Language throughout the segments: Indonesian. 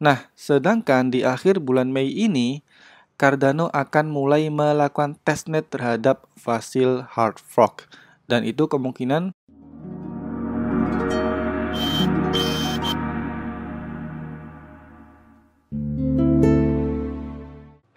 Nah, sedangkan di akhir bulan Mei ini, Cardano akan mulai melakukan testnet terhadap Fasil Hard Fork. Dan itu kemungkinan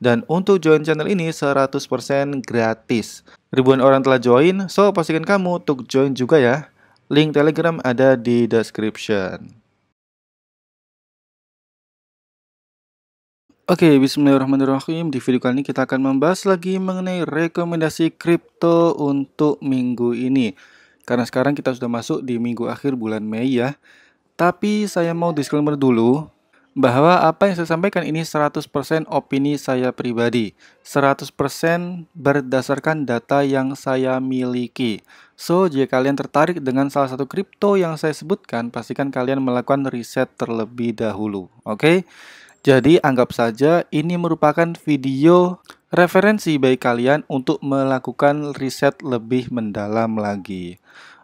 Dan untuk join channel ini 100% gratis. Ribuan orang telah join, so pastikan kamu untuk join juga ya. Link Telegram ada di description. Oke, okay, bismillahirrahmanirrahim. Di video kali ini kita akan membahas lagi mengenai rekomendasi kripto untuk minggu ini. Karena sekarang kita sudah masuk di minggu akhir bulan Mei ya. Tapi saya mau disclaimer dulu, bahwa apa yang saya sampaikan ini 100% opini saya pribadi, 100% berdasarkan data yang saya miliki. So, jika kalian tertarik dengan salah satu kripto yang saya sebutkan, pastikan kalian melakukan riset terlebih dahulu, oke? Okay? Jadi, anggap saja ini merupakan video referensi bagi kalian untuk melakukan riset lebih mendalam lagi.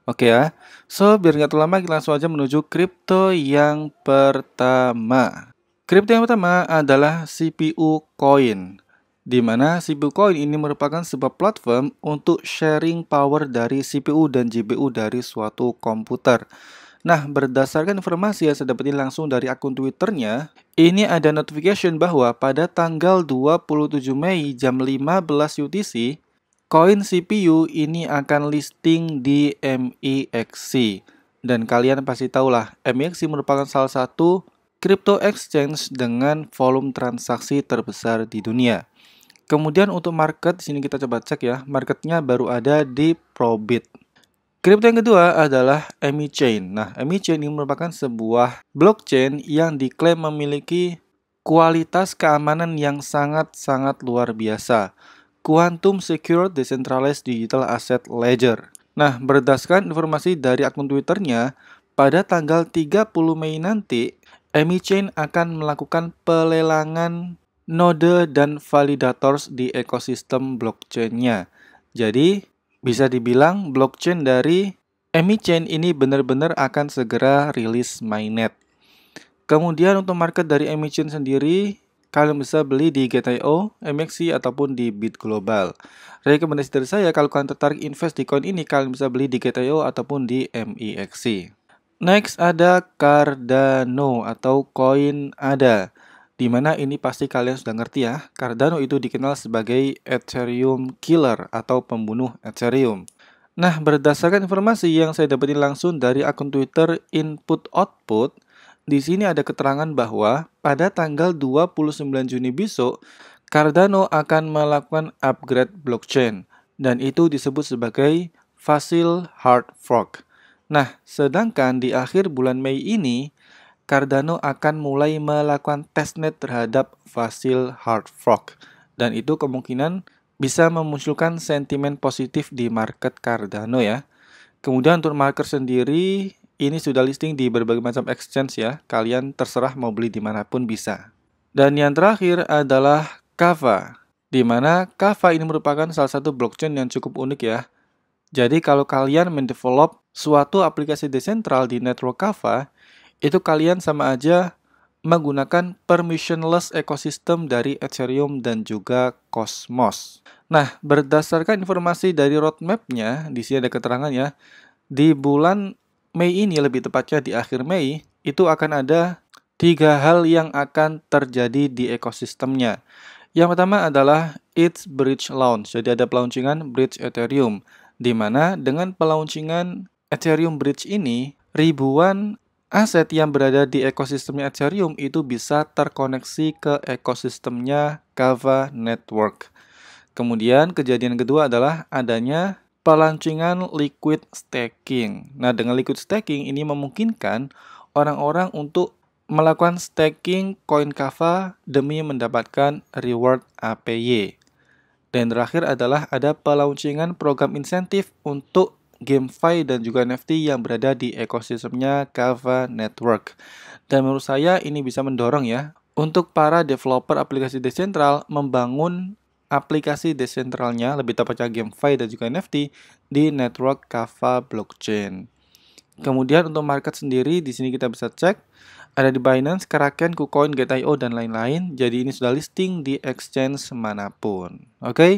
Oke ya. So, biar nggak lama kita langsung aja menuju kripto yang pertama. Kripto yang pertama adalah CPU Coin. Di mana CPU Coin ini merupakan sebuah platform untuk sharing power dari CPU dan GPU dari suatu komputer. Nah, berdasarkan informasi yang saya dapetin langsung dari akun Twitternya, ini ada notification bahwa pada tanggal 27 Mei jam 15 UTC, Koin CPU ini akan listing di MEXC. Dan kalian pasti tahulah, MEXC merupakan salah satu crypto exchange dengan volume transaksi terbesar di dunia. Kemudian untuk market, di sini kita coba cek ya, marketnya baru ada di Probit. Kripto yang kedua adalah EMI Chain. Nah, EMI Chain ini merupakan sebuah blockchain yang diklaim memiliki kualitas keamanan yang sangat-sangat luar biasa. Quantum Secure Decentralized Digital Asset Ledger. Nah, berdasarkan informasi dari akun Twitternya, pada tanggal 30 Mei nanti, EmiChain akan melakukan pelelangan node dan validators di ekosistem blockchain-nya. Jadi, bisa dibilang blockchain dari EmiChain ini benar-benar akan segera rilis mainnet. Kemudian untuk market dari EmiChain sendiri, Kalian bisa beli di GTO, MXC, ataupun di Bit Global. Rekomendasi dari saya, kalau kalian tertarik invest di koin ini, kalian bisa beli di GTO ataupun di MEXC. Next ada Cardano atau koin ADA. Dimana ini pasti kalian sudah ngerti ya, Cardano itu dikenal sebagai Ethereum Killer atau pembunuh Ethereum. Nah, berdasarkan informasi yang saya dapetin langsung dari akun Twitter Input Output, di sini ada keterangan bahwa pada tanggal 29 Juni besok, Cardano akan melakukan upgrade blockchain dan itu disebut sebagai Facile Hard Fork. Nah, sedangkan di akhir bulan Mei ini, Cardano akan mulai melakukan testnet terhadap Facile Hard Fork dan itu kemungkinan bisa memunculkan sentimen positif di market Cardano ya. Kemudian untuk market sendiri ini sudah listing di berbagai macam exchange ya. Kalian terserah mau beli di dimanapun bisa. Dan yang terakhir adalah Kava. Di mana Kava ini merupakan salah satu blockchain yang cukup unik ya. Jadi kalau kalian mendevelop suatu aplikasi desentral di network Kava, itu kalian sama aja menggunakan permissionless ekosistem dari Ethereum dan juga Cosmos. Nah, berdasarkan informasi dari roadmapnya, di sini ada keterangannya, di bulan Mei ini, lebih tepatnya di akhir Mei, itu akan ada tiga hal yang akan terjadi di ekosistemnya. Yang pertama adalah its bridge launch. Jadi ada peluncingan bridge Ethereum, di mana dengan peluncingan Ethereum bridge ini, ribuan aset yang berada di ekosistemnya Ethereum itu bisa terkoneksi ke ekosistemnya Kava Network. Kemudian kejadian kedua adalah adanya pelancingan liquid staking. Nah, dengan liquid staking ini memungkinkan orang-orang untuk melakukan staking koin Kava demi mendapatkan reward APY. Dan terakhir adalah ada peluncingan program insentif untuk GameFi dan juga NFT yang berada di ekosistemnya Kava Network. Dan menurut saya ini bisa mendorong ya untuk para developer aplikasi desentral membangun aplikasi desentralnya, lebih tepatnya GameFi dan juga NFT di network Kava blockchain. Kemudian untuk market sendiri di sini kita bisa cek ada di Binance, Kraken, KuCoin, Gate.io dan lain-lain. Jadi ini sudah listing di exchange manapun. Oke. Okay?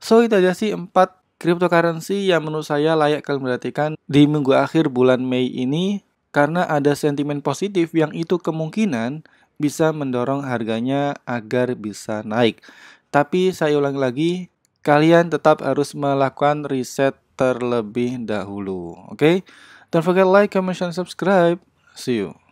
So itu aja sih 4 cryptocurrency yang menurut saya layak kalian perhatikan di minggu akhir bulan Mei ini karena ada sentimen positif yang itu kemungkinan bisa mendorong harganya agar bisa naik. Tapi saya ulangi lagi, kalian tetap harus melakukan riset terlebih dahulu. Oke? Okay? Don't forget like, comment, and subscribe. See you.